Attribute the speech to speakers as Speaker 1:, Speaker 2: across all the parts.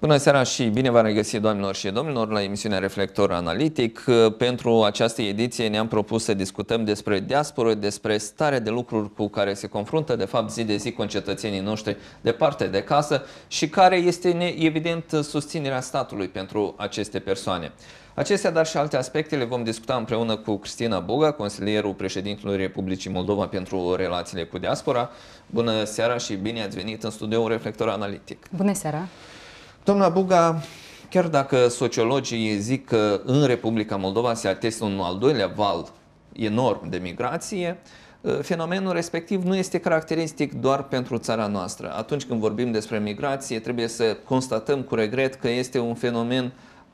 Speaker 1: Bună seara și bine v-am regăsit, doamnelor și domnilor, la emisiunea Reflector Analitic. Pentru această ediție ne-am propus să discutăm despre diasporă, despre stare de lucruri cu care se confruntă, de fapt, zi de zi concetățenii noștri departe de casă și care este, evident, susținerea statului pentru aceste persoane. Acestea, dar și alte aspecte le vom discuta împreună cu Cristina Boga, consilierul președintelui Republicii Moldova pentru relațiile cu diaspora. Bună seara și bine ați venit în studioul Reflector Analitic. Bună seara! Doamna Buga, chiar dacă sociologii zic că în Republica Moldova se atestă un al doilea val enorm de migrație, ă, fenomenul respectiv nu este caracteristic doar pentru țara noastră. Atunci când vorbim despre migrație, trebuie să constatăm cu regret că este un fenomen uh,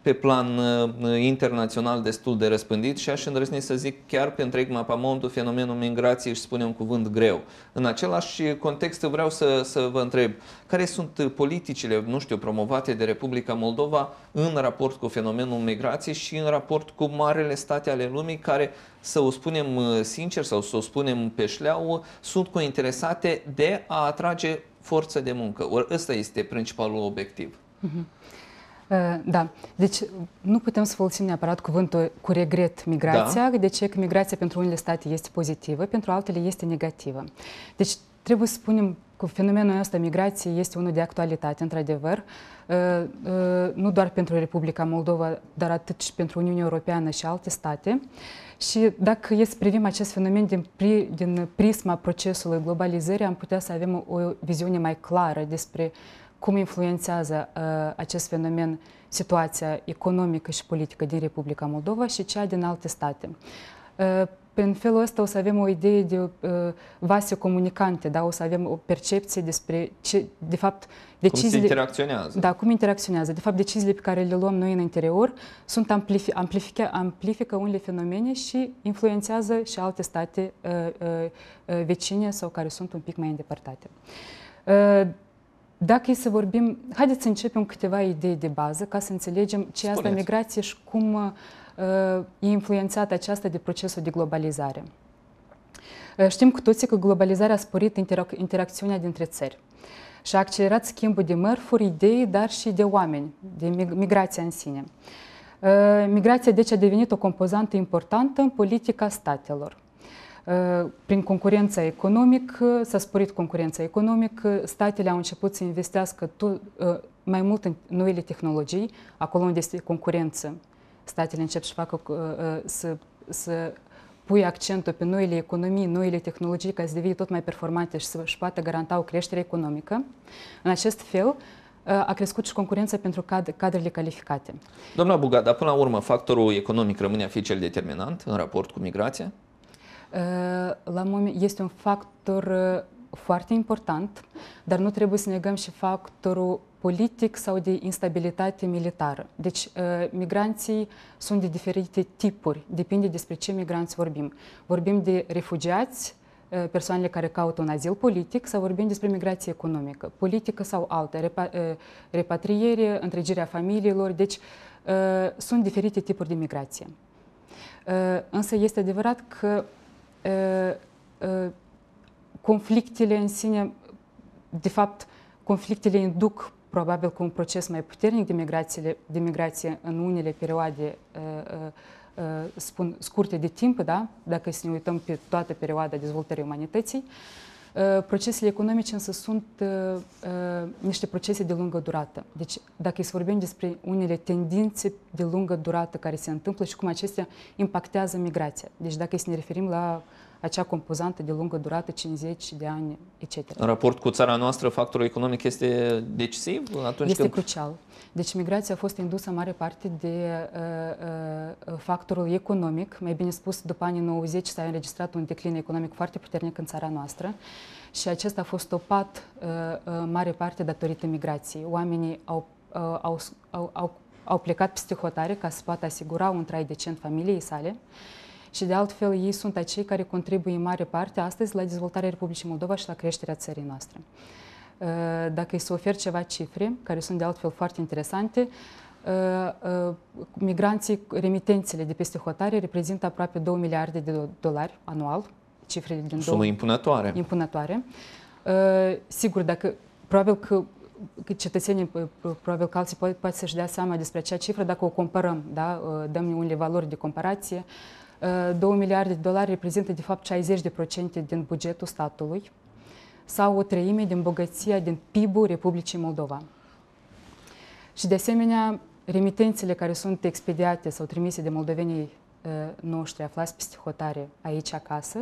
Speaker 1: pe plan uh, internațional destul de răspândit și aș îndrăzni să zic chiar pe întreg mapamontul fenomenul migrației și spune un cuvânt greu. În același context vreau să, să vă întreb, care sunt politicile, nu știu, promovate de Republica Moldova în raport cu fenomenul migrației și în raport cu marele state ale lumii care, să o spunem uh, sincer sau să o spunem pe șleau, sunt cointeresate de a atrage forță de muncă. Ori ăsta este principalul obiectiv.
Speaker 2: Uh-huh. Da. Deci nu putem să folosim neapărat cuvântul cu regret migrația. Da. De ce? Că migrația pentru unele state este pozitivă, pentru altele este negativă. Deci trebuie să spunem că fenomenul ăsta migrației este unul de actualitate, într-adevăr, nu doar pentru Republica Moldova, dar atât și pentru Uniunea Europeană și alte state. Și dacă e să privim acest fenomen din, pri, din prisma procesului globalizării, am putea să avem o, o viziune mai clară despre uh, cum influențează uh, acest fenomen situația economică și politică din Republica Moldova și cea din alte state. Uh, prin felul ăsta o să avem o idee de uh, vase comunicante, da? o să avem o percepție despre ce, de fapt, deciziile... Cum se interacționează. Da, cum interacționează. De fapt, deciziile pe care le luăm noi în interior sunt amplifi, amplifică, amplifică unele fenomene și influențează și alte state uh, uh, uh, vecine sau care sunt un pic mai îndepărtate. Uh, dacă e să vorbim, haideți să începem câteva idei de bază ca să înțelegem ce este asta migrație și cum uh, e influențată aceasta de procesul de globalizare. Uh, știm cu toții că globalizarea a sporit interac- interacțiunea dintre țări și a accelerat schimbul de mărfuri, idei, dar și de oameni, de migrația în sine. Uh, migrația deci a devenit o compozantă importantă în politica statelor prin concurența economică, s-a sporit concurența economică, statele au început să investească tu mai mult în noile tehnologii, acolo unde este concurență. Statele încep să facă, să, să pui accentul pe noile economii, noile tehnologii ca să devii tot mai performante și să-și poată garanta o creștere economică. În acest fel, a crescut și concurența pentru cad- cadrele calificate.
Speaker 1: Doamna Bugada, până la urmă, factorul economic rămâne a fi cel determinant în raport cu migrația?
Speaker 2: Э, la moment, este un factor э, foarte important, dar nu trebuie să negăm și factorul politic sau de instabilitate militară. Deci, uh, migranții sunt de diferite tipuri, depinde despre ce migranți vorbim. Vorbim de refugiați, uh, persoanele care caută un azil politic sau vorbim despre migrație economică, politică sau altă, uh, repatriere, întregirea familiilor, deci sunt diferite tipuri de migrație. Însă este adevărat că Ă, ă, conflictele în sine, de fapt, conflictele induc probabil cu un proces mai puternic de migrație, de migrație în unele perioade, ă, spun, scurte de timp, da? dacă să ne uităm pe toată perioada dezvoltării umanității. Ă, procesele economice însă sunt ă, ă, niște procese de lungă durată. Deci dacă îi vorbim despre unele tendințe de lungă durată care se întâmplă și cum acestea impactează migrația. Deci dacă îi ne referim la acea compozantă de lungă durată, 50 de ani, etc. În
Speaker 1: raport cu țara noastră, factorul economic este decisiv atunci Este când...
Speaker 2: crucial. Deci migrația a fost indusă în mare parte de uh, uh, factorul economic. Mai bine spus, după anii 90 s-a înregistrat un declin economic foarte puternic în țara noastră și acesta a fost stopat uh, uh, mare parte datorită migrației. Oamenii au, uh, au, au, au plecat peste hotare ca să poată asigura un trai decent familiei sale. Uh, și de altfel ei sunt acei care contribuie în mare parte astăzi la dezvoltarea Republicii Moldova și la creșterea țării noastre. Uh, dacă îi să ofer ceva cifre, care sunt de altfel foarte interesante, uh, uh, migranții, remitențele de peste hotare reprezintă aproape 2 miliarde de dolari anual, cifrele din Sumă impunătoare. Impunătoare. Sigur, dacă probabil că cetățenii, probabil că alții poate să-și dea seama despre acea cifră dacă o comparăm, da? dăm unele valori de comparație. 2 ă, miliarde de dolari reprezintă de fapt 60% din bugetul statului sau o treime din bogăția din PIB-ul Republicii Moldova. Și de asemenea, remitențele care sunt expediate sau trimise de moldovenii ă, noștri aflați peste hotare aici acasă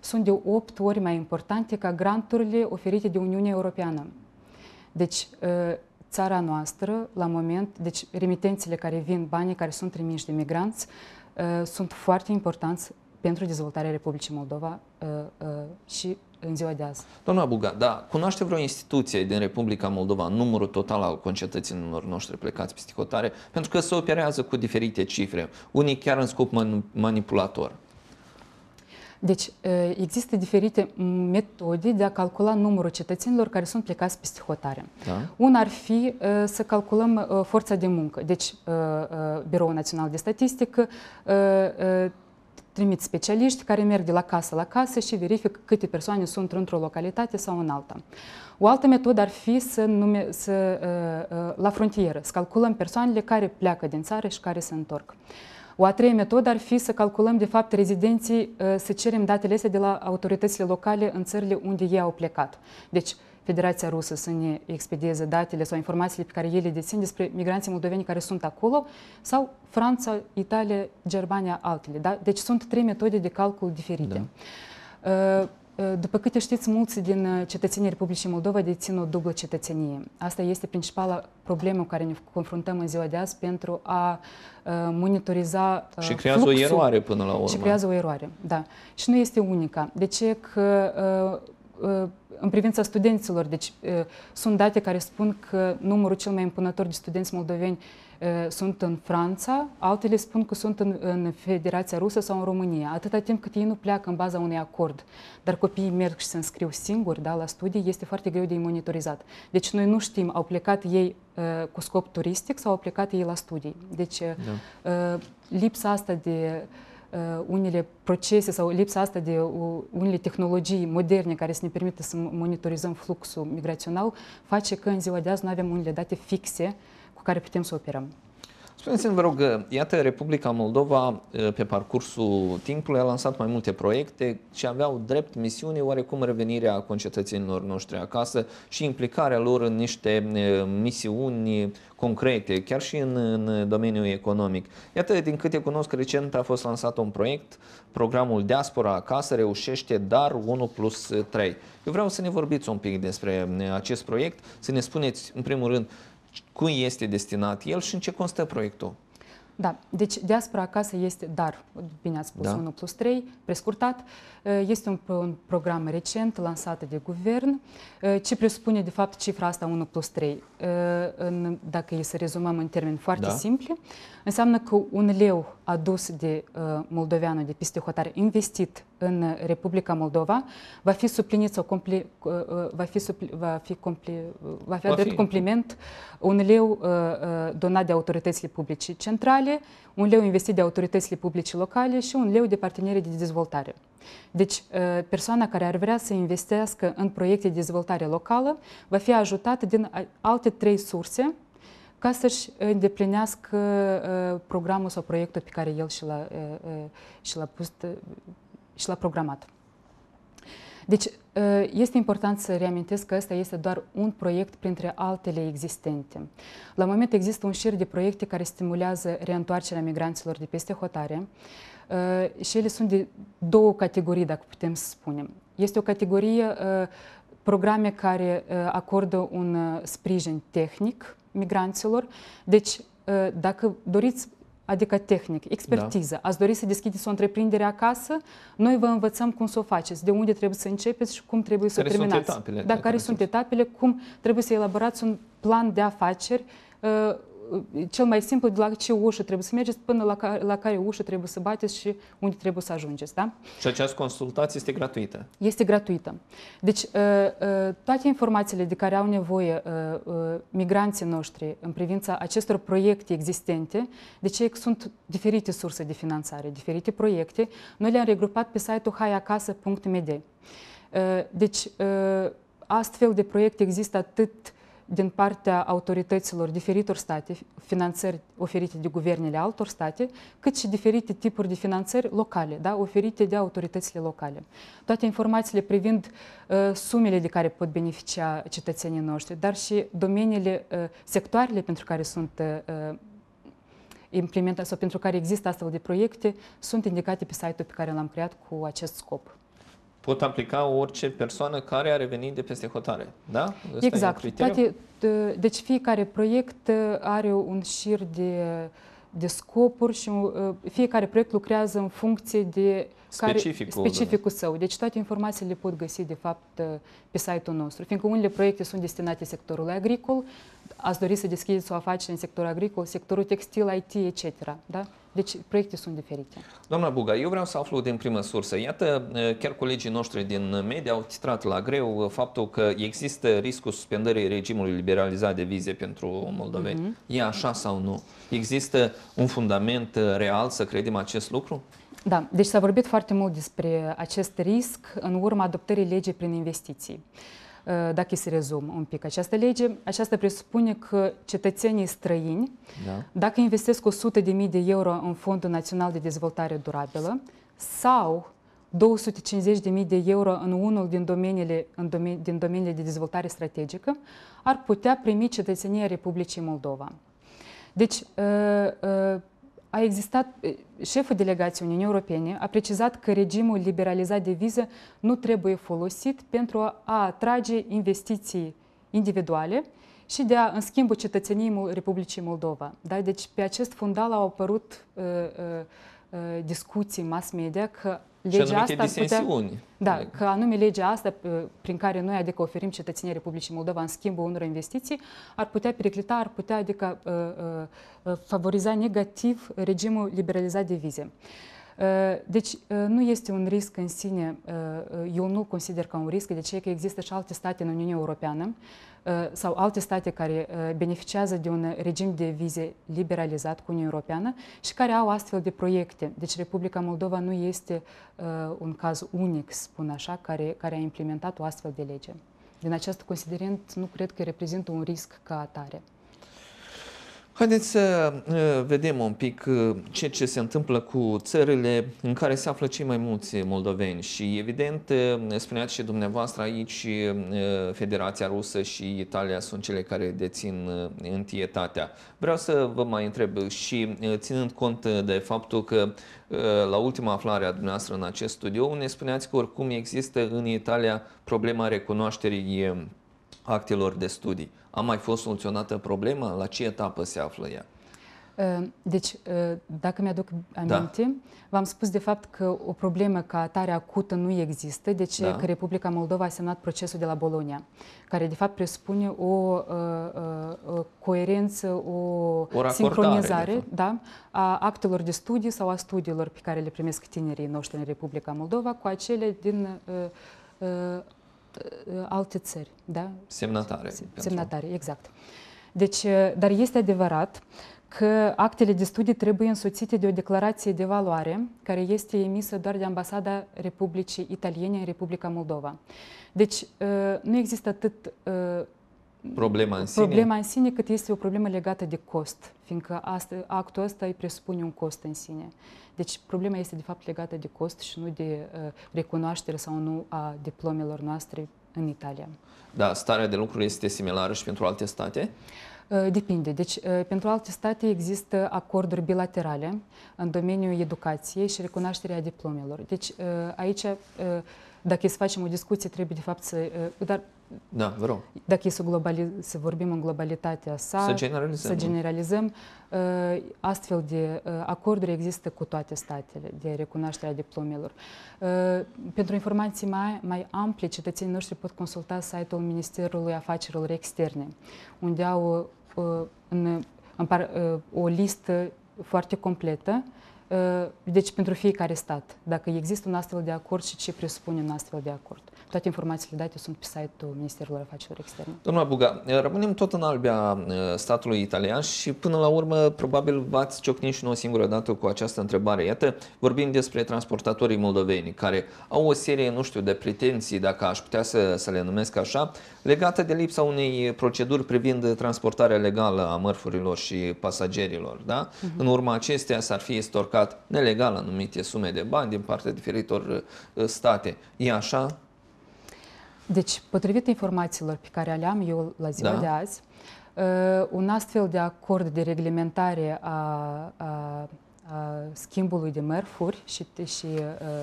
Speaker 2: sunt de 8 ori mai importante ca granturile oferite de Uniunea Europeană. Deci, ă, țara noastră, la moment, deci remitențele care vin, banii care sunt trimiși de migranți, Uh, sunt foarte importanți pentru dezvoltarea Republicii Moldova uh, uh, și în ziua de
Speaker 1: azi. Doamna Buga, da, cunoaște vreo instituție din Republica Moldova numărul total al concetățenilor noștri plecați peste hotare? Pentru că se operează cu diferite cifre, unii chiar în scop manipulator.
Speaker 2: Deci există diferite metode de a calcula numărul cetățenilor care sunt plecați peste hotare. Da. Una ar fi să calculăm forța de muncă. Deci Biroul Național de Statistică trimit specialiști care merg de la casă la casă și verific câte persoane sunt într-o localitate sau în alta. O altă metodă ar fi să, nume, să la frontieră, să calculăm persoanele care pleacă din țară și care se întorc. O a treia metodă ar fi să calculăm, de fapt, rezidenții, ă, să cerem datele astea de la autoritățile locale în țările unde ei au plecat. Deci, Federația Rusă să ne expedieze datele sau informațiile pe care ele dețin despre migranții moldoveni care sunt acolo, sau Franța, Italia, Germania, altele. Da? Deci sunt trei metode de calcul diferite. Da. Ă, după câte știți, mulți din cetățenii Republicii Moldova dețin o dublă cetățenie. Asta este principala problemă cu care ne confruntăm în ziua de azi pentru a monitoriza Și creează fluxul. o eroare
Speaker 1: până la urmă. Și creează o
Speaker 2: eroare, da. Și nu este unica. De ce? Că Uh, în privința studenților. Deci uh, sunt date care spun că numărul cel mai impunător de studenți moldoveni uh, sunt în Franța, altele spun că sunt în, în Federația Rusă sau în România, atâta timp cât ei nu pleacă în baza unui acord. Dar copiii merg și se înscriu singuri da, la studii, este foarte greu de monitorizat. Deci noi nu știm, au plecat ei cu scop turistic sau au plecat ei la studii. Deci da. lipsa asta de unele procese sau lipsa asta de unele tehnologii moderne care să ne permită să monitorizăm fluxul migrațional face că în ziua de azi nu avem unele date fixe cu care putem să operăm.
Speaker 1: Spuneți-mi, vă rog, iată, Republica Moldova, pe parcursul timpului, a lansat mai multe proiecte și aveau drept misiune oarecum revenirea concetățenilor noștri acasă și implicarea lor în niște misiuni concrete, chiar și în, în domeniul economic. Iată, din câte cunosc, recent a fost lansat un proiect, programul Diaspora Acasă reușește, dar 1 plus 3. Eu vreau să ne vorbiți un pic despre acest proiect, să ne spuneți, în primul rând, cum este destinat el și în ce constă proiectul.
Speaker 2: Da, deci diaspora acasă este DAR, bine ați spus, da. 1 plus 3, prescurtat. Eh, este un, un program recent lansat de guvern. Eh, ce presupune, de fapt, cifra asta 1 plus 3? Eh, în, dacă e să rezumăm în termeni foarte da. simpli, înseamnă că un leu adus de moldoveanul de peste hotare investit în Republica Moldova va fi suplinit sau compli, uh, va, fi supli, va, fi compli, va fi va drept fi. compliment un leu uh, uh, donat de autoritățile publice centrale, un leu investit de autoritățile publice locale și un leu de parteneri de dezvoltare. Deci, persoana care ar vrea să investească în proiecte de dezvoltare locală va fi ajutată din alte trei surse ca să-și îndeplinească programul sau proiectul pe care el și l-a, și l-a pus și la programat. Deci, ă, este important să reamintesc că ăsta este doar un proiect printre altele existente. La moment există un șir de proiecte care stimulează reîntoarcerea migranților de peste hotare ă, și ele sunt de două categorii, dacă putem să spunem. Este o categorie ă, programe care acordă un sprijin tehnic migranților. Deci, dacă doriți adică tehnic, expertiză. Da. Ați dori să deschideți o întreprindere acasă, noi vă învățăm cum să o faceți, de unde trebuie să începeți și cum trebuie să care o terminați. Sunt etapele, da, care sunt etapele, cum trebuie să elaborați un plan de afaceri uh, cel mai simplu de la ce ușă trebuie să mergeți până la, ca, la care ușă trebuie să bateți și unde trebuie să ajungeți. Da?
Speaker 1: Și această consultație este gratuită?
Speaker 2: Este gratuită. Deci uh, uh, toate informațiile de care au nevoie uh, migranții noștri în privința acestor proiecte existente, de ce sunt diferite surse de finanțare, diferite proiecte, noi le-am regrupat pe site-ul haiacasa.md. Deci astfel de proiecte există atât din partea autorităților diferitor state, finanțări oferite de guvernele altor state, cât și diferite tipuri de finanțări locale, da, oferite de autoritățile locale. Toate informațiile privind uh, sumele de care pot beneficia cetățenii noștri, dar și domeniile, uh, sectoarele pentru care sunt uh, implementate sau pentru care există astfel de proiecte, sunt indicate pe site-ul pe care l-am creat cu acest scop
Speaker 1: pot aplica orice persoană care are venit de peste hotare, da? Asta exact. Toate,
Speaker 2: deci fiecare proiect uh, are un șir de, de scopuri și uh, fiecare proiect lucrează în funcție de specificul, care, specificul da. său. Deci toate informațiile pot găsi, de fapt, uh, pe site-ul nostru, fiindcă unele proiecte sunt destinate sectorului agricol, ați dori să deschideți o afacere în sectorul agricol, sectorul textil, IT, etc. Da? Deci proiecte sunt diferite.
Speaker 1: Doamna Buga, eu vreau să aflu din primă sursă. Iată, uh, chiar colegii noștri din media au titrat la greu uh, faptul că există riscul suspendării regimului liberalizat de vize pentru moldoveni. Mm-hmm. E așa sau nu? Există un fundament real să credem acest lucru?
Speaker 2: Da, deci s-a vorbit foarte mult despre acest risc în urma adoptării legii prin investiții. Uh, dacă se rezum un pic această lege, aceasta presupune că cetățenii străini, da. dacă investesc 100.000 de euro în Fondul Național de Dezvoltare Durabilă sau 250.000 de euro în unul din domeniile, în domeni, din domeniile de dezvoltare strategică, ar putea primi cetățenia Republicii Moldova. Deci, uh, uh, a existat, șeful delegației Uniunii Europene a precizat că regimul liberalizat de viză nu trebuie folosit pentru a atrage investiții individuale și de a, în schimbul cetățenii Republicii Moldova. Da? Deci pe acest fundal au apărut uh, uh, discuții mass media că legea și anumite asta disensiuni. Putea, da, că anume legea asta prin care noi adică oferim cetățenii Republicii Moldova în schimbul unor investiții ar putea periclita, ar putea adică uh, uh, uh, favoriza negativ regimul liberalizat de vize. Ă, deci ă, nu este un risc în sine, ă, eu nu consider ca un risc, de ce că există și alte state în Uniunea Europeană sau alte state care beneficiază de un regim de vize liberalizat cu Uniunea Europeană și care au astfel de proiecte. Deci Republica Moldova nu este un caz unic, spun așa, care, care a implementat o astfel de lege. Din acest considerent, nu cred că reprezintă un risc ca atare.
Speaker 1: Haideți să uh, vedem un pic uh, ce, ce se întâmplă cu țările în care se află cei mai mulți moldoveni și evident uh, spuneați și dumneavoastră aici Federația Rusă și Italia sunt cele care dețin întietatea. Vreau să vă mai întreb și ținând cont de faptul că la ultima aflare a dumneavoastră în acest studiu ne spuneați că oricum există în Italia problema recunoașterii actelor de studii. A mai fost soluționată problema? La ce etapă se află ea?
Speaker 2: Ă, deci, ă, dacă mi-aduc da. aminte, da. v-am spus de fapt că o problemă ca atare acută nu există, deci da. că Republica Moldova a semnat procesul de la Bolonia, care de fapt presupune o, o, ă, o coerență, o, o sincronizare da, a actelor de studii sau a studiilor pe care le primesc tinerii noștri în Republica Moldova cu acele din Uh, uh, alte țări. Da?
Speaker 1: Semnatare. Semnatare,
Speaker 2: pentru... exact. Deci, uh, dar este adevărat că actele de studii trebuie însoțite de o declarație de valoare care este emisă doar de ambasada Republicii Italiene în Republica Moldova. Deci, nu există atât
Speaker 1: problema în sine? Problema în
Speaker 2: sine cât este o problemă legată de cost, fiindcă asta, actul ăsta îi presupune un cost în sine. Deci problema este de fapt legată de cost și nu de uh, recunoaștere sau nu a diplomelor noastre în Italia.
Speaker 1: Da, starea de lucruri este similară și pentru alte state?
Speaker 2: Uh, depinde. Deci, uh, pentru alte state există acorduri bilaterale în domeniul educației și recunoașterea diplomelor. Deci, uh, aici, dacă să facem o discuție, trebuie de fapt să... Dar da, vă rog. Dacă e să, globali- să vorbim în globalitatea sa, să generalizăm, să generalizăm ă, astfel de ă, acorduri există cu toate statele de recunoașterea diplomelor. Ă, pentru informații mai, mai ample, cetățenii noștri pot consulta site-ul Ministerului Afacerilor Externe, unde au în, în par, o listă foarte completă Ă, deci pentru fiecare stat, dacă există un astfel de acord și ce presupune un astfel de acord. Toate informațiile date sunt pe site-ul Ministerului Afacerilor Externe.
Speaker 1: Domnul Buga, ă, rămânem tot în albia ă, statului italian și până la urmă probabil v-ați ciocnit și nu o singură dată cu această întrebare. Iată, vorbim despre transportatorii moldoveni care au o serie, nu știu, de pretenții, dacă aș putea să, să le numesc așa, legată de lipsa unei proceduri privind transportarea legală a mărfurilor și pasagerilor. Da? Uh-huh. În urma acestea s-ar fi estorcat alocat nelegal anumite sume de bani din partea diferitor uh, uh, state. E așa? Deci,
Speaker 2: potrivit informațiilor pe care le-am eu la ziua da. de azi, uh, un astfel de acord de reglementare a, a schimbului de mărfuri și, și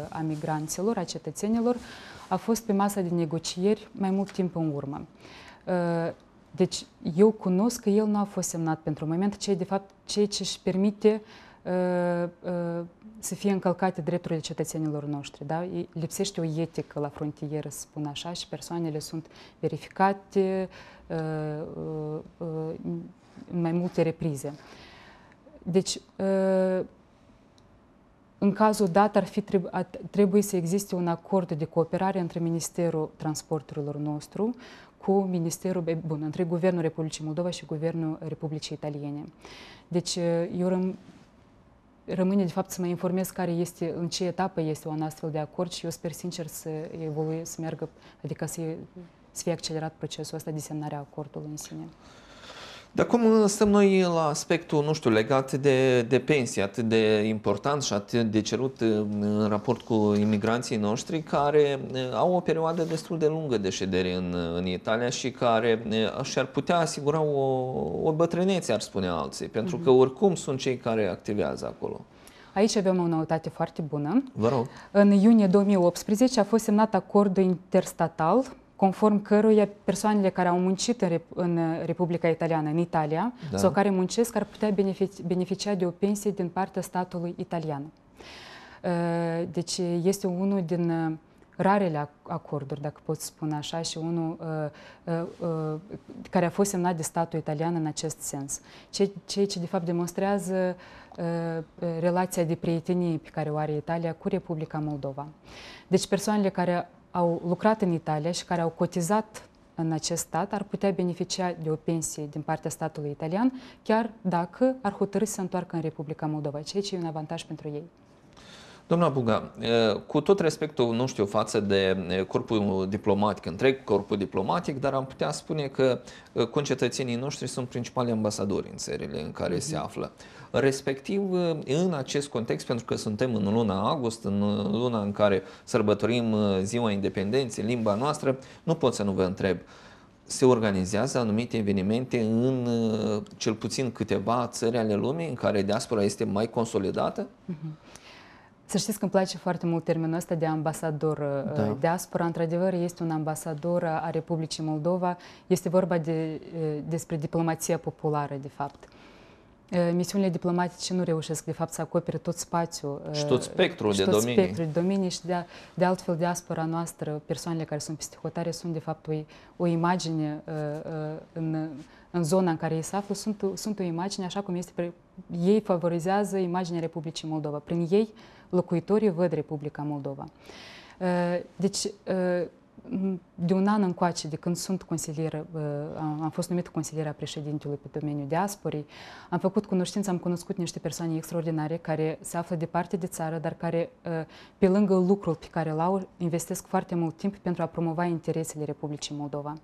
Speaker 2: a migranților, a cetățenilor, a fost pe masa de negocieri mai mult timp în urmă. Deci eu cunosc că el nu a fost semnat pentru moment, ceea de fapt ceea ce își permite uh, să fie încălcate drepturile cetățenilor noștri. Da? Lipsește o etică la frontieră, să spun așa, și persoanele sunt verificate în mai multe reprize. Deci, în cazul dat, ar fi trebu trebuie să existe un acord de cooperare între Ministerul Transporturilor nostru cu Ministerul, bun, între Guvernul Republicii Moldova și Guvernul Republicii Italiene. Deci, eu răm, rămâne, de fapt, să mă informez care este, în ce etapă este un astfel de acord și eu sper sincer să evolue, să meargă, adică să, să fie accelerat procesul ăsta de a acordului în sine.
Speaker 1: Dar cum uh, stăm noi la aspectul, nu știu, legat de, de pensie, atât de important și atât de cerut uh, în raport cu imigranții noștri care uh, au o perioadă destul de lungă de ședere în, în Italia și care și-ar putea asigura o, o bătrânețe, ar spune alții, pentru că mhm. oricum sunt cei care activează acolo.
Speaker 2: Aici avem o noutate foarte bună. Vă rog. În iunie 2018 a fost semnat acordul interstatal conform căruia persoanele care au muncit în, Rep- în Republica Italiană, în Italia, da. sau care muncesc, ar putea beneficia, beneficia de o pensie din partea statului italian. Uh, deci este unul din uh, rarele acorduri, dacă pot spune așa, și unul uh, uh, uh, care a fost semnat de statul italian în acest sens. Ceea ce, ce de fapt demonstrează uh, relația de prietenie pe care o are Italia cu Republica Moldova. Deci persoanele care au lucrat în Italia și care au cotizat în acest stat ar putea beneficia de o pensie din partea statului italian, chiar dacă ar hotărâ să se întoarcă în Republica Moldova, ceea ce e un avantaj pentru ei.
Speaker 1: Doamna Buga, cu tot respectul, nu știu, față de corpul diplomatic, întreg corpul diplomatic, dar am putea spune că concetățenii noștri sunt principali ambasadori în țările în care mm-hmm. se află. Respectiv, eh, în acest context, pentru că suntem în luna august, în eh, luna în care sărbătorim eh, Ziua Independenței, limba noastră, nu pot să nu vă întreb se organizează anumite evenimente în cel puțin câteva țări ale lumii în care diaspora este mai consolidată?
Speaker 2: Mhm. Să știți că îmi place foarte mult termenul ăsta de ambasador. Da. Diaspora, într-adevăr, este un ambasador a Republicii Moldova. Este vorba de, despre diplomația populară, de fapt misiunile diplomatice nu reușesc, de fapt, să acopere tot spațiul. Și tot spectrul și de tot domenii. spectrul de domenii și de, de altfel diaspora noastră, persoanele care sunt hotare sunt, de fapt, o, o imagine în, în zona în care ei se află, sunt, sunt o imagine așa cum este. Ei favorizează imaginea Republicii Moldova. Prin ei, locuitorii văd Republica Moldova. Deci, de un an încoace, de când sunt consilieră, uh, am fost numită a președintelui pe domeniul diasporii, am făcut cunoștință, am cunoscut niște persoane extraordinare care se află departe de țară, dar care, uh, pe lângă lucrul pe care îl au, investesc foarte mult timp pentru a promova interesele Republicii Moldova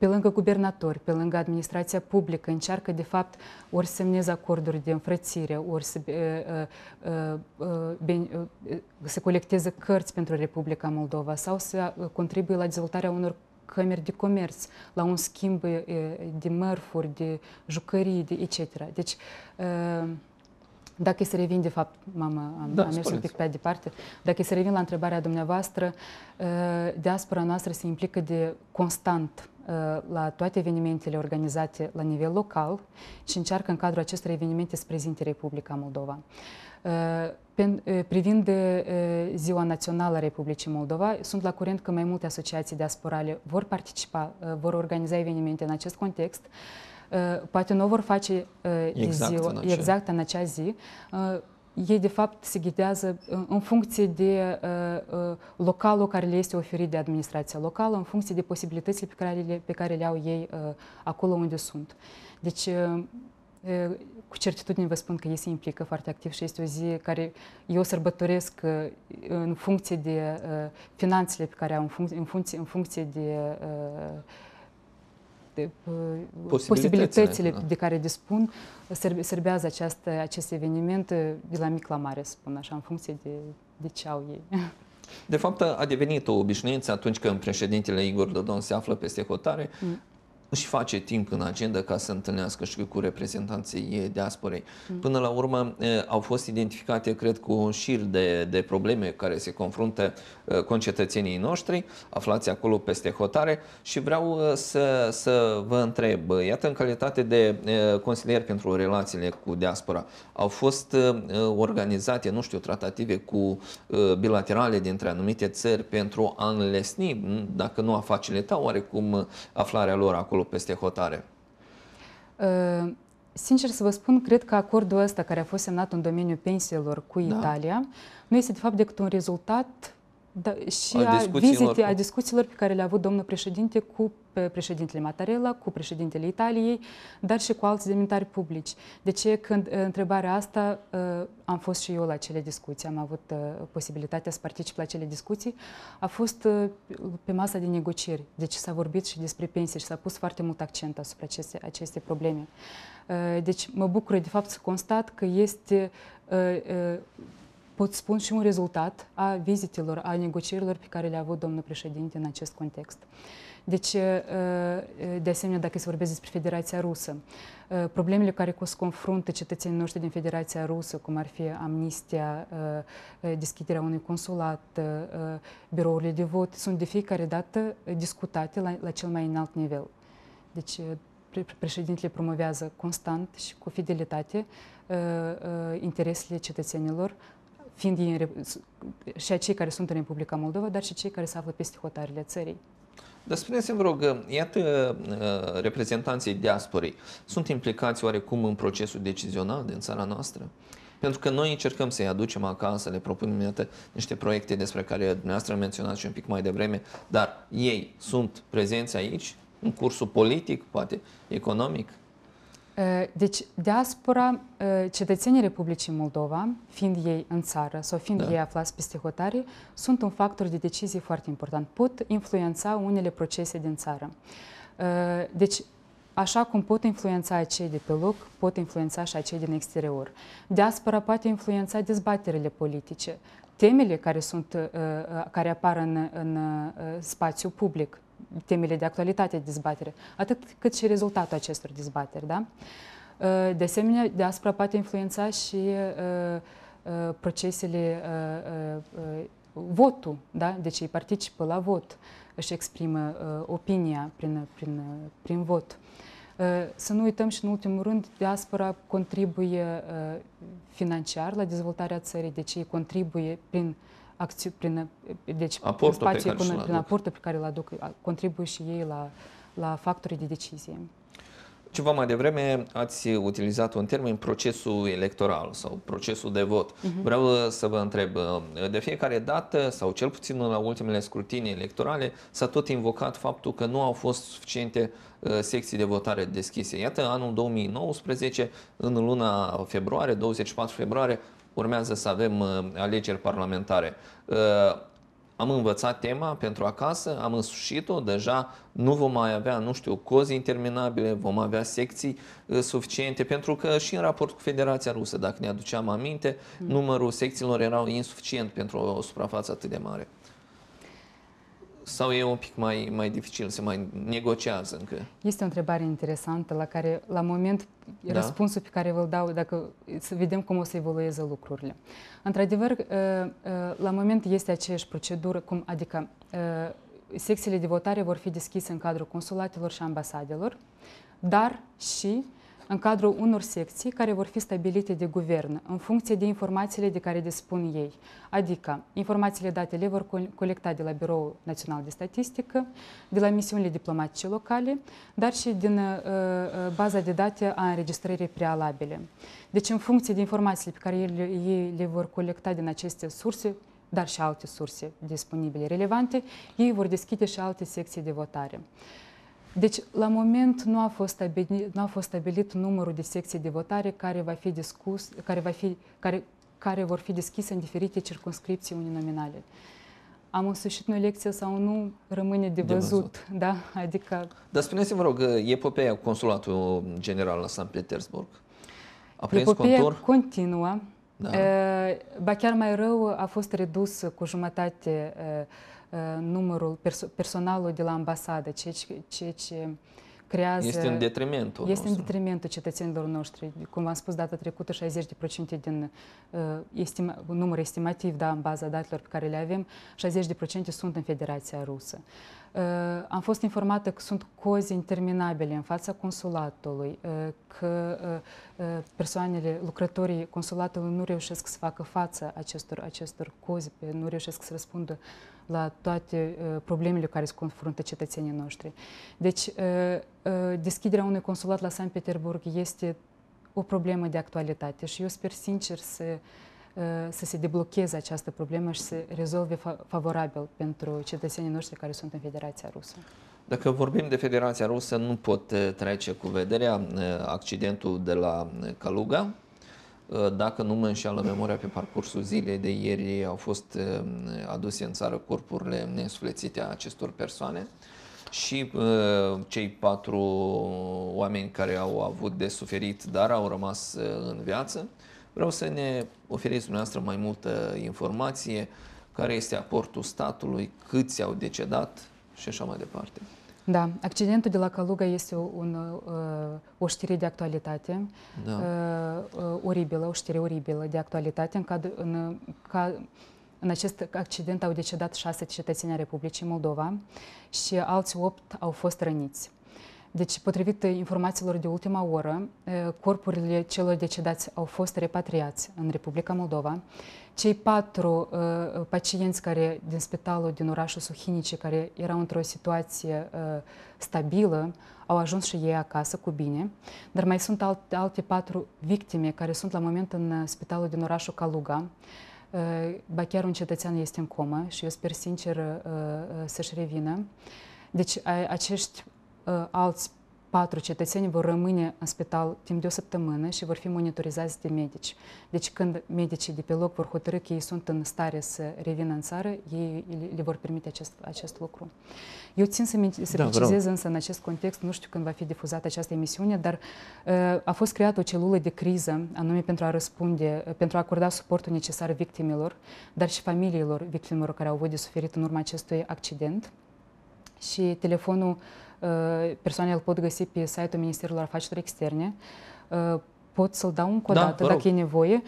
Speaker 2: pe lângă guvernatori, pe lângă administrația publică, încearcă de fapt ori să semneze acorduri de înfrățire, ori să, eh, eh, eh, să colecteze cărți pentru Republica Moldova sau să contribuie la dezvoltarea unor cămeri de comerț, la un schimb de mărfuri, de jucării, de etc. Deci, dacă e să revin, de fapt, mama, am, da, am mers un pic pe departe, dacă e să revin la întrebarea dumneavoastră, diaspora noastră se implică de constant Э, la toate evenimentele organizate la nivel local și încearcă în cadrul acestor evenimente să prezinte Republica Moldova. Э, э, privind de Ziua Națională a Republicii Moldova, sunt la curent că mai multe asociații diasporale vor participa, vor organiza evenimente în acest context poate nu vor face exact, ziua, în acea. exact în acea zi, ei de fapt se ghidează uh, în funcție de uh, uh, localul care le este oferit de administrația locală, în funcție de posibilitățile pe care le, pe care le au ei acolo unde sunt. Deci, cu certitudine vă spun că ei se implică foarte activ și este o zi care eu sărbătoresc în funcție de finanțele pe care au, în funcție, în funcție, în funcție de de, uh, posibilitățile, posibilitățile da. de care dispun, serbează această, acest eveniment uh, de la mic la mare, spun așa, în funcție de, de ce au ei.
Speaker 1: De fapt, a devenit o obișnuință atunci când președintele Igor Dodon se află peste hotare, mm își face timp în agenda ca să se întâlnească și cu reprezentanții diasporei. Mm. Până la urmă au fost identificate, cred, cu un șir de, de probleme care se confruntă concetățenii noștri, aflați acolo peste hotare și vreau să, să vă întreb, iată în calitate de consilier pentru relațiile cu diaspora, au fost organizate, nu știu, tratative cu bilaterale dintre anumite țări pentru a înlesni, dacă nu a facilita oarecum aflarea lor acolo acolo peste hotare?
Speaker 2: Uh, sincer să vă spun, cred că acordul ăsta care a fost semnat în domeniul pensiilor cu da. Italia nu este de fapt decât un rezultat da, și a, a vizitei, cu... a discuțiilor pe care le-a avut domnul președinte cu președintele Mattarella, cu președintele Italiei, dar și cu alți demnitari publici. De ce când uh, întrebarea asta uh, am fost și eu la acele discuții, am avut uh, posibilitatea să particip la acele discuții, a fost pe masa de negocieri. Deci s-a vorbit și despre pensii și s-a pus foarte mult accent asupra aceste, aceste probleme. Deci mă bucur de fapt să constat că este pot spun și un rezultat a vizitelor, a negocierilor pe care le-a avut domnul președinte în acest context. Deci, uh, uh, de asemenea, dacă se vorbesc despre Federația Rusă, uh, problemele care se confruntă cetățenii noștri din Federația Rusă, cum ar fi amnistia, deschiderea unui consulat, birourile de vot, sunt de fiecare dată discutate la, la cel mai înalt nivel. Deci, președintele promovează constant și cu fidelitate interesele cetățenilor fiind din, și cei care sunt în Republica Moldova, dar și cei care se află peste hotarele țării.
Speaker 1: Dar spuneți-mi, vă rog, iată uh, reprezentanții diasporii sunt implicați oarecum în procesul decizional din țara noastră? Pentru că noi încercăm să-i aducem acasă, le propunem iată, niște proiecte despre care dumneavoastră menționați și un pic mai devreme, dar ei sunt prezenți aici, în cursul politic, poate economic?
Speaker 2: Ă, deci, diaspora, ă, cetățenii Republicii Moldova, fiind ei în țară sau fiind da. ei aflați peste hotare, sunt un factor de decizie foarte important. Pot influența unele procese din țară. Ă, deci, așa cum pot influența cei de pe loc, pot influența și cei din exterior. Diaspora poate influența dezbaterile politice, temele care, sunt, care apar în, în spațiu public temele de actualitate de dezbatere, atât cât și rezultatul acestor dezbateri. Da? Ă, de asemenea, de aspra poate influența și uh, uh, procesele, uh, votul, da? deci ei participă la vot, își exprimă opinia prin, prin, prin vot. Să nu uităm și, în ultimul rând, diaspora contribuie financiar la dezvoltarea țării, deci ei contribuie prin uh, prin, eh, deci, aportul prin spațiu, pe care prin aportul pe care îl aduc, contribuie și ei la, la factorii de decizie.
Speaker 1: Ceva mai devreme ați utilizat un termen procesul electoral sau procesul de vot. Uh-huh. Vreau uh, să vă întreb, uh, de fiecare dată sau cel puțin la ultimele scrutine electorale s-a tot invocat faptul că nu au fost suficiente uh, secții de votare deschise. Iată, anul 2019, în luna februarie, 24 februarie, urmează să avem uh, alegeri parlamentare. Uh, am învățat tema pentru acasă, am însușit-o, deja nu vom mai avea, nu știu, cozi interminabile, vom avea secții uh, suficiente, pentru că și în raport cu Federația Rusă, dacă ne aduceam aminte, mm. numărul secțiilor era insuficient pentru o suprafață atât de mare. Sau e un pic mai, mai dificil, se mai negociază încă?
Speaker 2: Este o întrebare interesantă la care, la moment, da? răspunsul pe care vă-l dau, dacă să vedem cum o să evolueze lucrurile. Într-adevăr, uh, uh, la moment este aceeași procedură, cum, adică uh, secțiile de votare vor fi deschise în cadrul consulatelor și ambasadelor, dar și în cadrul unor secții care vor fi stabilite de guvern în funcție de informațiile de care dispun ei. Adică, informațiile date le vor colecta de la Biroul Național de Statistică, de la misiunile diplomatice locale, dar și din uh, uh, baza de date a înregistrării prealabile. Deci, în funcție de informațiile pe care ei, ei le vor colecta din aceste surse, dar și alte surse disponibile relevante, ei vor deschide și alte secții de votare. Deci, la moment nu a fost stabilit, nu a fost stabilit numărul de secții de votare care va fi discus, care, va fi, care, care vor fi deschise în diferite circunscripții uninominale. Am însușit noi lecția sau nu, rămâne de văzut. De văzut. Da? Adică...
Speaker 1: Dar spuneți-mi, vă rog, epopeea cu Consulatul General la San Petersburg? A prins epopeia contor?
Speaker 2: continuă. Da. Ba chiar mai rău a fost redus cu jumătate Э, numărul perso personalului de la ambasadă, ceea ce, ce creează... Este în detrimentul Este nostru. în detrimentul cetățenilor noștri. Cum v am spus data trecută, 60% din uh, estima, număr estimativ, da, în baza datelor pe care le avem, 60% sunt în Federația Rusă. Uh, am fost informată că sunt cozi interminabile în fața consulatului, uh, că uh, uh persoanele, lucrătorii consulatului nu reușesc să facă față acestor, acestor cozi, nu reușesc să răspundă uh, la toate uh, problemele cu care se confruntă cetățenii noștri. Deci, uh, uh, deschiderea unui consulat la Sankt Petersburg este o problemă de actualitate și eu sper sincer să să se deblocheze această problemă și să rezolve favorabil pentru cetățenii noștri care sunt în Federația Rusă.
Speaker 1: Dacă vorbim de Federația Rusă, nu pot trece cu vederea accidentul de la Caluga, Uh, dacă nu mă înșeală memoria pe parcursul zilei de ieri, au fost uh, aduse în țară corpurile nesuflețite a acestor persoane și uh, cei patru oameni care au avut de suferit, dar au rămas în viață. Vreau să ne oferiți dumneavoastră mai multă informație, care este aportul statului, câți au decedat și așa mai departe.
Speaker 2: Da, accidentul de la Caluga este un, uh, o știre de actualitate, da. Uh, uh, oribilă, o știre oribilă de actualitate, în, cad, în, ca, în acest accident au decedat șase cetățeni ai Republicii Moldova și alți opt au fost răniți. Deci, potrivit informațiilor de ultima oră, corpurile celor decedați au fost repatriați în Republica Moldova cei patru uh, pacienți care din spitalul din orașul Suhinice, care erau într-o situație uh, stabilă, au ajuns și ei acasă cu bine, dar mai sunt alt, alte patru victime care sunt la moment în uh, spitalul din orașul Caluga. Uh, ba chiar un cetățean este în comă și eu sper sincer uh, uh, să-și revină. Deci a, acești uh, alți patru cetățeni vor rămâne în spital timp de o săptămână și vor fi monitorizați de medici. Deci când medicii de pe loc vor hotărâ că ei sunt în stare să revină în țară, ei le vor permite acest, acest lucru. Eu țin să, să da, precizez vreau. însă în acest context, nu știu când va fi difuzată această emisiune, dar uh, a fost creată o celulă de criză, anume pentru a răspunde, uh, pentru a acorda suportul necesar victimelor, dar și familiilor victimelor care au avut de suferit în urma acestui accident. Și telefonul uh, Personalul îl pot găsi pe site-ul Ministerului Afacerilor Externe. Pot să-l dau încă o da, dată, dacă e nevoie.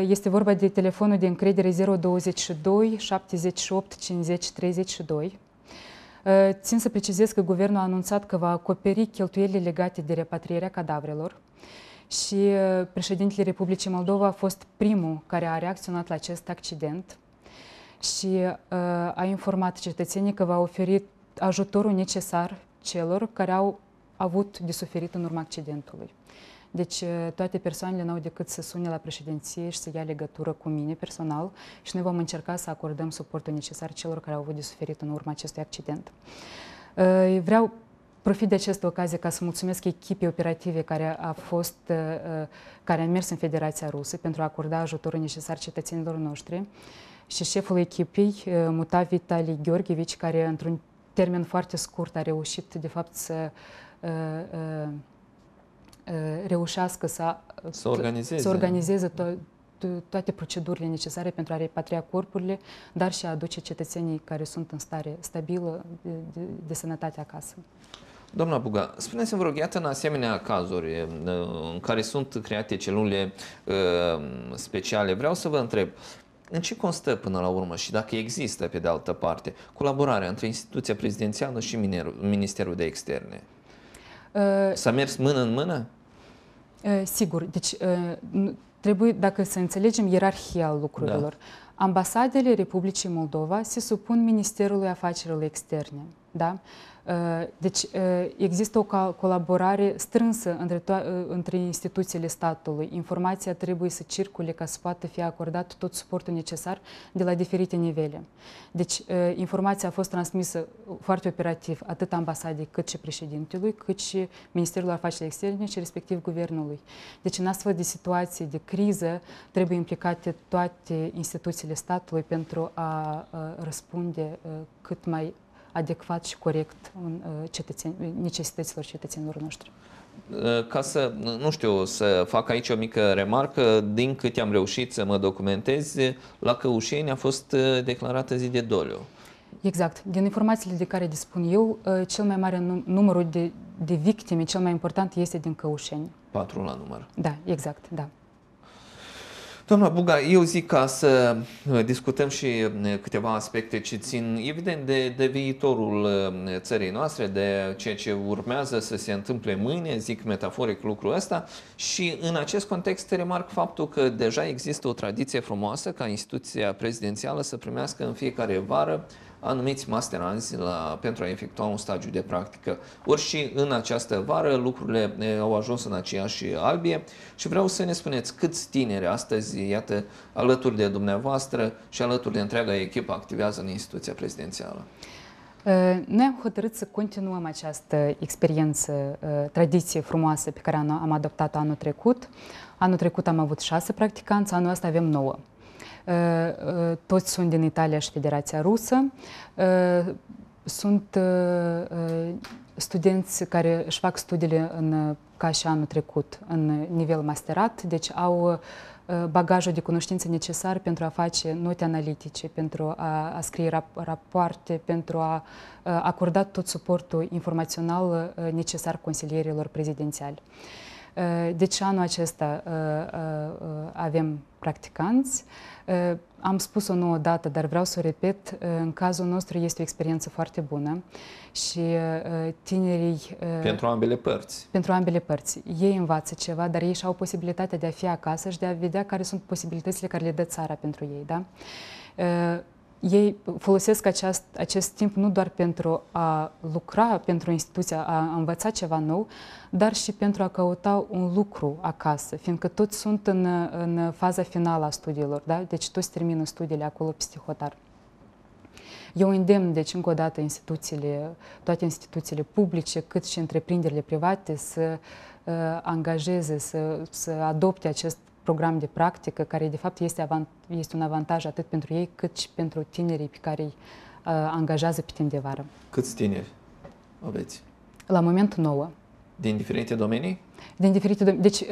Speaker 2: Este vorba de telefonul de încredere 022 78 50 32. Țin să precizez că guvernul a anunțat că va acoperi cheltuielile legate de repatrierea cadavrelor și președintele Republicii Moldova a fost primul care a reacționat la acest accident și a informat cetățenii că va oferi ajutorul necesar celor care au avut de suferit în urma accidentului. Deci eh, toate persoanele n-au decât să sune la președinție și să ia legătură cu mine personal și noi vom încerca să acordăm suportul necesar celor care au avut de suferit în urma acestui accident. Eh, vreau profit de această ocazie ca să mulțumesc echipei operative care a fost, eh, care a mers în Federația Rusă pentru a acorda ajutorul necesar cetățenilor noștri și șeful echipei, Muta Vitali Gheorghevici, care într-un termen foarte scurt a reușit, de fapt, să uh, uh, uh, reușească să, să organizeze, să organizeze to- toate procedurile necesare pentru a repatria corpurile, dar și a aduce cetățenii care sunt în stare stabilă de, de, de sănătate acasă.
Speaker 1: Doamna Buga, spuneți-mi, vă rog, iată în asemenea cazuri în care sunt create celule speciale, vreau să vă întreb, în ce constă până la urmă și dacă există, pe de altă parte, colaborarea între instituția prezidențială și Ministerul de Externe? Uh, S-a mers mână în mână?
Speaker 2: Uh, sigur. Deci, uh, trebuie, dacă să înțelegem ierarhia lucrurilor, da. ambasadele Republicii Moldova se supun Ministerului Afacerilor Externe. Da? Deci există o colaborare strânsă între, э, între instituțiile statului. Informația trebuie să circule ca să poată fi acordat tot suportul necesar de la diferite nivele. Deci informația a fost transmisă foarte operativ atât ambasadei cât și președintelui, cât și Ministerul Afacerilor Externe și respectiv Guvernului. Deci în astfel de situații de criză trebuie implicate toate instituțiile statului pentru a răspunde cât mai adecvat și corect în uh, necesităților cetățenilor noștri.
Speaker 1: Uh, ca să, nu știu, să fac aici o mică remarcă, din câte am reușit să mă documentez, la Căușeni a fost uh, declarată zi de doliu.
Speaker 2: Exact. Din informațiile de care dispun eu, cel mai mare număr numărul de, de victime, cel mai important, este din Căușeni.
Speaker 1: Patru la număr. Da,
Speaker 2: exact, da.
Speaker 1: Doamna Buga, eu zic ca să uh, discutăm și uh, câteva aspecte ce țin, evident, de, de viitorul uh, țării noastre, de ceea ce urmează să se întâmple mâine, zic metaforic lucrul ăsta, și în acest context remarc faptul că deja există o tradiție frumoasă ca instituția prezidențială să primească în fiecare vară uh, anumiți masteranzi la, pentru a efectua un stagiu de practică. Ori și în această vară lucrurile au ajuns în aceeași albie și vreau să ne spuneți câți tineri astăzi, iată, alături de dumneavoastră și alături de întreaga echipă activează în instituția prezidențială.
Speaker 2: Noi am hotărât să continuăm această experiență, tradiție frumoasă pe care am adoptat o anul trecut. Anul trecut am avut șase practicanți, anul ăsta avem nouă. Ă, ă, toți sunt din Italia și Federația Rusă. Ă, sunt studenți care își fac studiile în, ca și anul trecut în nivel masterat, deci au bagajul de cunoștințe necesar pentru a face note analitice, pentru a, a scrie rap rapoarte, pentru a, a acorda tot suportul informațional necesar consilierilor prezidențiali. Deci anul acesta eh, eh, avem practicanți. Am spus o nouă dată, dar vreau să o repet, în cazul nostru este o experiență foarte bună și tinerii... Pentru ambele părți. Pentru ambele părți. Ei învață ceva, dar ei și-au posibilitatea de a fi acasă și de a vedea care sunt posibilitățile care le dă țara pentru ei. Da? ei folosesc acest, acest timp nu doar pentru a lucra pentru instituția, a învăța ceva nou, dar și pentru a căuta un lucru acasă, fiindcă toți sunt în, în faza finală a studiilor, da? deci toți termină studiile acolo psihotar. Eu îndemn, deci, încă o dată, instituțiile, toate instituțiile publice, cât și întreprinderile private să uh, angajeze, să, să adopte acest program de practică, care de fapt este, avant, este un avantaj atât pentru ei, cât și pentru tinerii pe care îi uh, angajează pe timp de vară.
Speaker 1: Câți tineri aveți?
Speaker 2: La moment nouă.
Speaker 1: Din diferite domenii?
Speaker 2: Din diferite domenii. Deci, uh,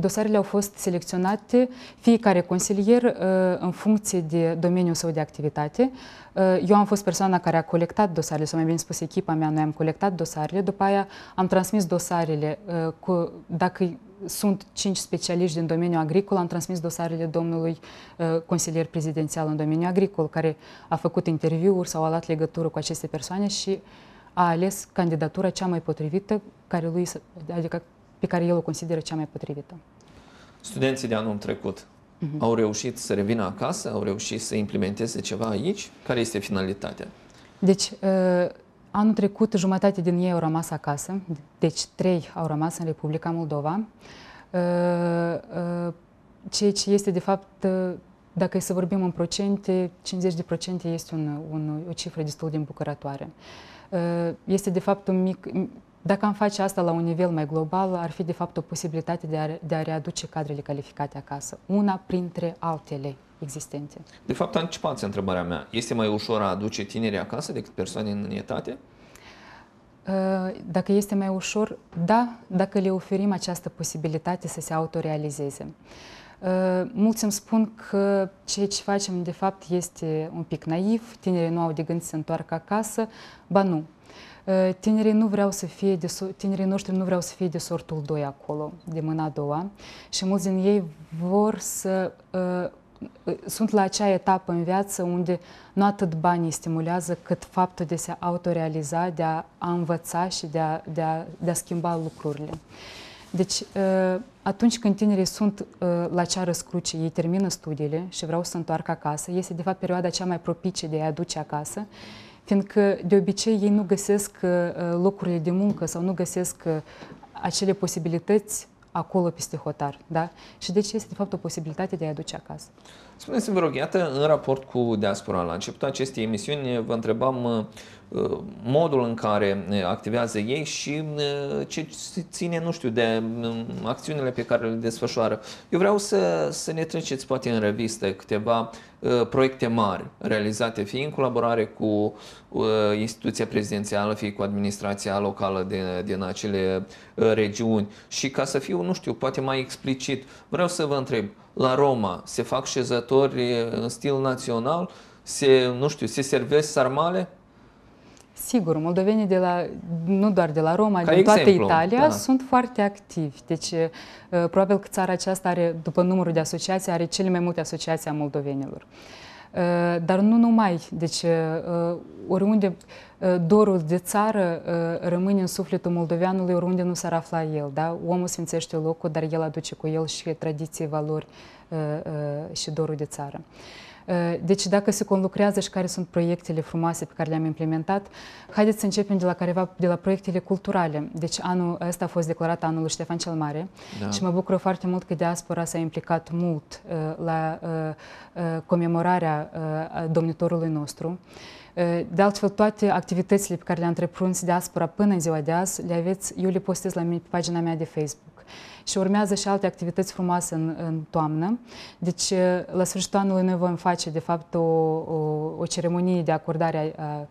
Speaker 2: dosarele au fost selecționate, fiecare consilier uh, în funcție de domeniul său de activitate. Uh, eu am fost persoana care a colectat dosarele, sau mai bine spus, echipa mea, noi am colectat dosarele, după aia am transmis dosarele cu, dacă sunt cinci specialiști din domeniul agricol. Am transmis dosarele domnului uh, consilier prezidențial în domeniul agricol, care a făcut interviuri sau a luat legătură cu aceste persoane și a ales candidatura cea mai potrivită, care lui, adică pe care el o consideră cea mai potrivită.
Speaker 1: Studenții de anul trecut uh-huh. au reușit să revină acasă, au reușit să implementeze ceva aici? Care este finalitatea?
Speaker 2: Deci, uh, Anul trecut, jumătate din ei au rămas acasă, deci trei au rămas în Republica Moldova. Ă, ă, ceea ce este, de fapt, ă, dacă e să vorbim în procente, 50% este un, un, o cifră destul de îmbucurătoare. Este, de fapt, un mic, dacă am face asta la un nivel mai global, ar fi de fapt o posibilitate de a, de a readuce cadrele calificate acasă, una printre altele existente.
Speaker 1: De fapt, anticipați întrebarea mea. Este mai ușor a aduce tinerii acasă decât persoane în etate?
Speaker 2: Ă, dacă este mai ușor, da, dacă le oferim această posibilitate să se autorealizeze. Ă, mulți îmi spun că ceea ce facem de fapt este un pic naiv, tinerii nu au de gând să se întoarcă acasă, ba nu. Ă, tinerii, nu vreau să fie de, tinerii noștri nu vreau să fie de sortul 2 acolo, de mâna a doua și mulți din ei vor să ă, sunt la acea etapă în viață unde nu atât banii stimulează, cât faptul de a se autorealiza, de a, a învăța și de a, de, a, de a schimba lucrurile. Deci, ă, atunci când tinerii sunt ă, la cea răscruce, ei termină studiile și vreau să întoarcă acasă, este de fapt perioada cea mai propice de a aduce acasă, fiindcă de obicei ei nu găsesc ă, locurile de muncă sau nu găsesc acele posibilități acolo peste hotar. Da? Și deci este de fapt o posibilitate de a-i aduce acasă.
Speaker 1: Spuneți-mi, vă rog, iată, în raport cu diaspora, la începutul acestei emisiuni vă întrebam uh, modul în care uh, activează ei și uh, ce ține, nu știu, de mm, acțiunile pe care le desfășoară. Eu vreau să, să ne treceți poate în revistă câteva proiecte mari realizate fie în colaborare cu instituția prezidențială, fie cu administrația locală din, din acele regiuni. Și ca să fiu, nu știu, poate mai explicit, vreau să vă întreb, la Roma, se fac șezători în stil național, se, nu știu, se servesc sarmale?
Speaker 2: Sigur, moldovenii de la, nu doar de la Roma, din toată exemplu, Italia da. sunt foarte activi. Deci, probabil că țara aceasta are, după numărul de asociații, are cele mai multe asociații a moldovenilor. Uh, Э, dar nu numai. Deci, э, oriunde э, dorul de țară rămâne în sufletul moldoveanului, oriunde nu s-ar afla el. Da? Omul sfințește locul, dar el aduce cu el și tradiții, valori și dorul de țară. Deci dacă se conlucrează și care sunt proiectele frumoase pe care le-am implementat, haideți să începem de la careva, de la proiectele culturale. Deci anul ăsta a fost declarat anul lui Ștefan cel Mare da. și mă bucur foarte mult că diaspora s-a implicat mult uh, la uh, uh, comemorarea domnitorului nostru. De altfel, toate activitățile pe care le-a întreprins diaspora până în ziua de azi, le aveți, eu le postez la mine, pe pagina mea de Facebook și urmează și alte activități frumoase în, în toamnă. Deci, uh, la sfârșitul anului noi vom face, de fapt, o, o, o ceremonie de acordare a,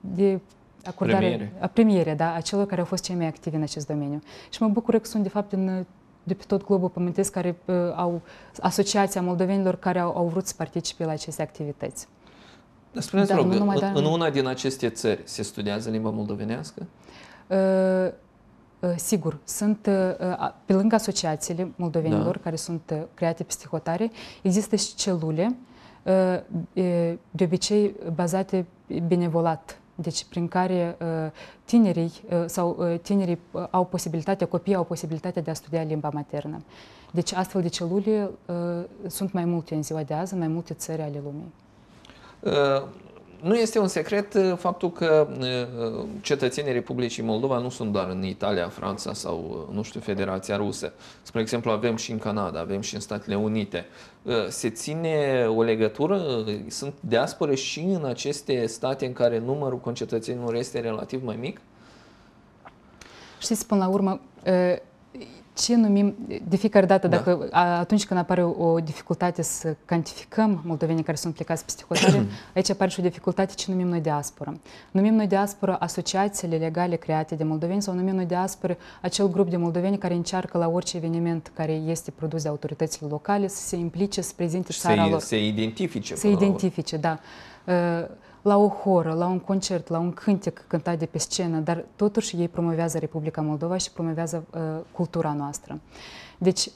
Speaker 2: de acordare, premiere. a premiere, da, a celor care au fost cei mai activi în acest domeniu. Și mă bucur că sunt, de fapt, în de pe tot globul pământesc care uh, au asociația moldovenilor care au, au vrut să participe la aceste activități. Spuneți, da, rog, nu numai, în, dar... în una
Speaker 1: din aceste țări se studiază limba moldovenească?
Speaker 2: Uh, Sigur, э, sunt э, pe lângă asociațiile moldovenilor da. care sunt э, create peste hotare, există și celule de obicei bazate benevolat, deci prin care tinerii sau tinerii au posibilitatea, copiii au posibilitatea de a studia limba maternă. Deci astfel de celule sunt mai multe în ziua de azi, în mai multe țări ale lumii.
Speaker 1: Uh nu este un secret uh, faptul că uh, uh, cetățenii Republicii Moldova nu sunt doar în Italia, Franța sau, nu știu, Federația Rusă. Spre exemplu, avem și în Canada, avem și în Statele Unite. Se ține o legătură, sunt diaspore și în aceste state în care numărul concetățenilor este relativ mai mic?
Speaker 2: Știți, până la urmă, ce numim de fiecare dată, da. dacă atunci când apare o dificultate să cantificăm moldovenii care sunt plecați peste hotare, aici apare și o dificultate ce numim noi diaspora. Numim noi diaspora asociațiile legale create de moldoveni sau numim noi diaspora acel grup de moldoveni care încearcă la orice eveniment care este produs de autoritățile locale să se implice, să prezinte țara se, lor. Se
Speaker 1: identifice. Se identifice,
Speaker 2: da. Uh, la o horă, la un concert, la un cântec cântat de pe scenă, dar totuși ei promovează Republica Moldova și promovează uh, cultura noastră. Deci, uh,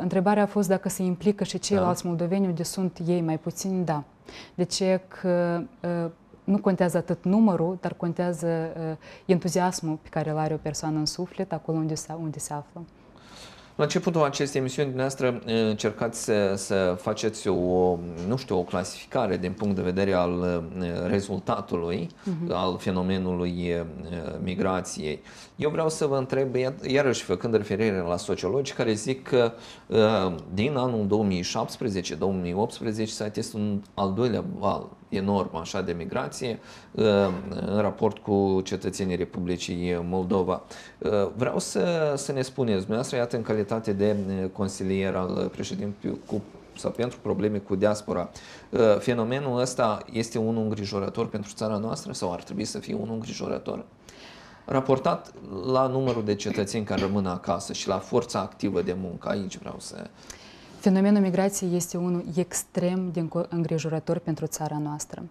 Speaker 2: întrebarea a fost dacă se implică și ceilalți da. moldoveni unde sunt ei mai puțini, da. De ce că uh, nu contează atât numărul, dar contează uh, entuziasmul pe care îl are o persoană în suflet, acolo unde se, unde se află.
Speaker 1: La începutul acestei emisiuni, dumneavoastră eh, încercați să, să faceți o, nu știu, o clasificare din punct de vedere al eh, rezultatului, uh-huh. al fenomenului eh, migrației. Eu vreau să vă întreb, iarăși făcând referire la sociologi care zic că din anul 2017-2018 s-a atestat un al doilea val enormă așa de migrație uh, în raport cu cetățenii Republicii Moldova. Uh, vreau să, să ne spuneți, dumneavoastră, iată, în calitate de uh, consilier al președintelui cu sau pentru probleme cu diaspora. Fenomenul ăsta este unul îngrijorător pentru țara noastră sau ar trebui să fie unul îngrijorător? Raportat la numărul de cetățeni care rămân acasă și la forța activă de muncă, aici vreau să,
Speaker 2: Fenomenul migrației este unul extrem de îngrijorător pentru țara noastră.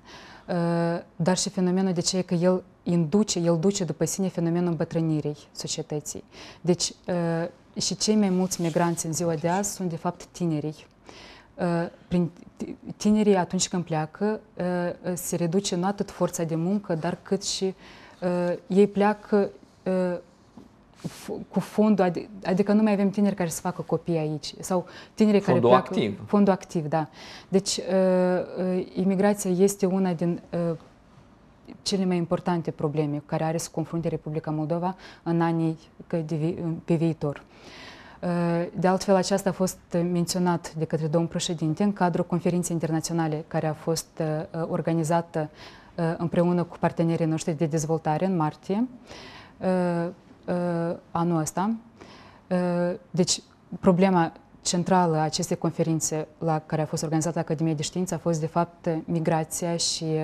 Speaker 2: Ă, dar și fenomenul de ce că el induce, el duce după sine fenomenul bătrânirii societății. Deci ă, și cei mai mulți migranți în ziua de azi sunt de fapt tinerii ă, prin tinerii atunci când pleacă se reduce nu atât forța de muncă, dar cât și ei pleacă cu fondul, adică, nu mai avem tineri care să facă copii aici sau tineri fondul care pleacă... activ. Fondul activ, da. Deci, uh, uh, imigrația este una din uh, cele mai importante probleme cu care are să confrunte Republica Moldova în anii pe viitor. De altfel, aceasta a fost menționat de către domnul președinte în cadrul conferinței internaționale care a fost organizată împreună cu partenerii noștri de dezvoltare în martie Uh, anul ăsta. Uh, deci, problema centrală a acestei conferințe la care a fost organizată Academia de Știință a fost, de fapt, migrația și uh,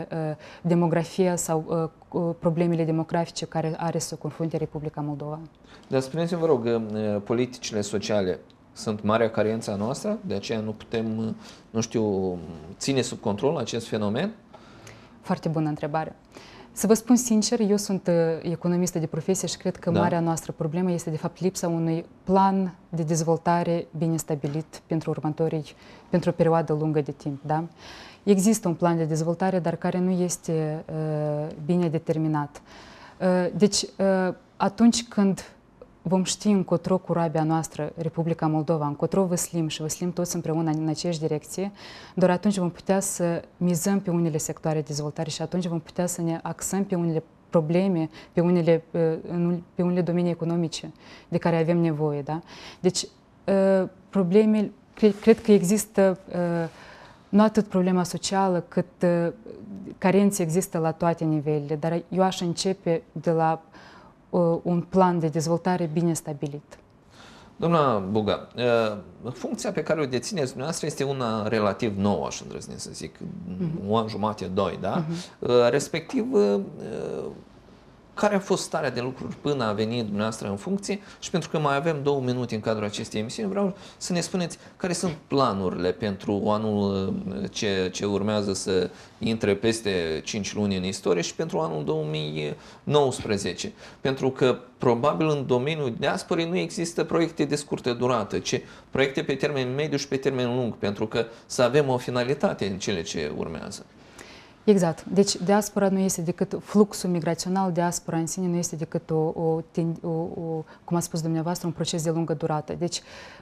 Speaker 2: demografia sau uh, problemele demografice care are să confrunte Republica Moldova.
Speaker 1: Dar spuneți-mi, vă rog, uh, politicile sociale sunt marea carența noastră, de aceea nu putem, nu știu, ține sub control acest fenomen?
Speaker 2: Foarte bună întrebare. Uh, să vă spun sincer, eu sunt uh, economistă de profesie și cred că da. marea noastră problemă este de fapt lipsa unui plan de dezvoltare bine stabilit pentru următorii, pentru o perioadă lungă de timp. Da? Există un plan de dezvoltare, dar care nu este uh, bine determinat. Uh, deci, uh, atunci când vom ști încotro cu roabia noastră, Republica Moldova, încotro văslim și văslim toți împreună în aceeași direcție, doar atunci vom putea să mizăm pe unele sectoare de dezvoltare și atunci vom putea să ne axăm pe unele probleme, pe unele, uh, pe unele domenii economice de care avem nevoie. Da? Deci, uh, probleme, cred, cred că există uh, nu atât problema socială, cât carențe există la toate nivelele, dar eu aș începe de la Uh, un plan de dezvoltare bine stabilit.
Speaker 1: Doamna Buga, uh, funcția pe care o dețineți dumneavoastră este una relativ nouă, aș îndrăzni să zic, uh-huh. un an jumate, doi, da? Uh-huh. Respectiv, uh, care a fost starea de lucruri până a venit dumneavoastră în funcție și pentru că mai avem două minute în cadrul acestei emisiuni, vreau să ne spuneți care sunt planurile pentru anul uh, ce, ce urmează să intre peste 5 luni în istorie și pentru anul 2019. Pentru că probabil în domeniul diasporii nu există proiecte de scurtă durată, ci proiecte pe termen mediu și pe termen lung, pentru că să avem o finalitate în cele ce urmează.
Speaker 2: Exact. Deci diaspora nu este decât fluxul migrațional, diaspora în sine nu este decât o, o, o, o cum a spus dumneavoastră, un proces de lungă durată. Deci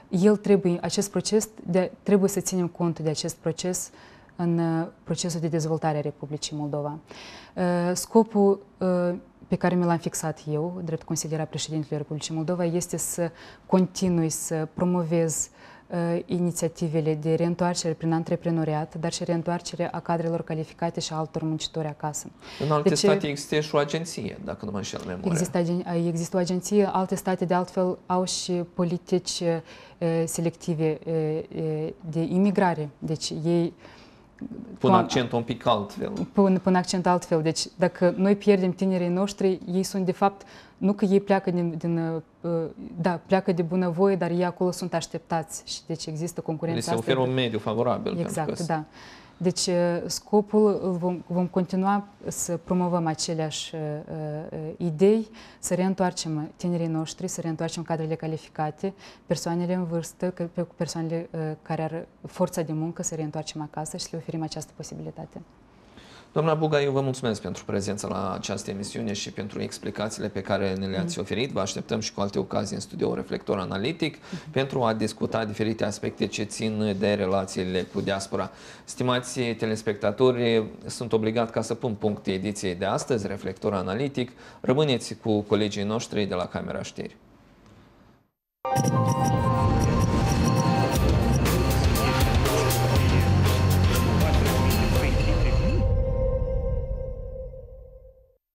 Speaker 2: el trebuie, acest proces, de, trebuie să ținem cont de acest proces în uh, procesul de dezvoltare a Republicii Moldova. Uh, scopul uh, pe care mi l-am fixat eu, drept consilierea președintelui Republicii Moldova, este să continui să promovez Ă, inițiativele de reîntoarcere prin antreprenoriat, dar și reîntoarcere a cadrelor calificate și a altor muncitori acasă. În alte deci, state
Speaker 1: există și o agenție, dacă nu mă înșel memoria. Există,
Speaker 2: există o agenție, alte state de altfel au și politici ă, selective ă, de imigrare. Deci ei Pun accent
Speaker 1: un pic altfel.
Speaker 2: Pun, pun accent altfel. Deci dacă noi pierdem tinerii noștri, ei sunt de fapt, nu că ei pleacă din, din uh, da, pleacă de bunăvoie, dar ei acolo sunt așteptați și deci există concurența. Deci se oferă un mediu favorabil. Exact, pentru că da. Deci uh, scopul, uh, vom, vom continua să promovăm aceleași uh, idei, să reîntoarcem tinerii noștri, să reîntoarcem cadrele calificate, persoanele în vârstă, persoanele care ar forța de muncă, să reîntoarcem acasă și să le oferim această posibilitate.
Speaker 1: Doamna Buga, eu vă mulțumesc pentru prezența la această emisiune și pentru explicațiile pe care ne le-ați mm. oferit. Vă așteptăm și cu alte ocazii în studio Reflector Analitic mm-hmm. pentru a discuta diferite aspecte ce țin de relațiile cu diaspora. Stimați telespectatori, sunt obligat ca să pun punct ediției de astăzi, Reflector Analitic. Rămâneți cu colegii noștri de la Camera Știri.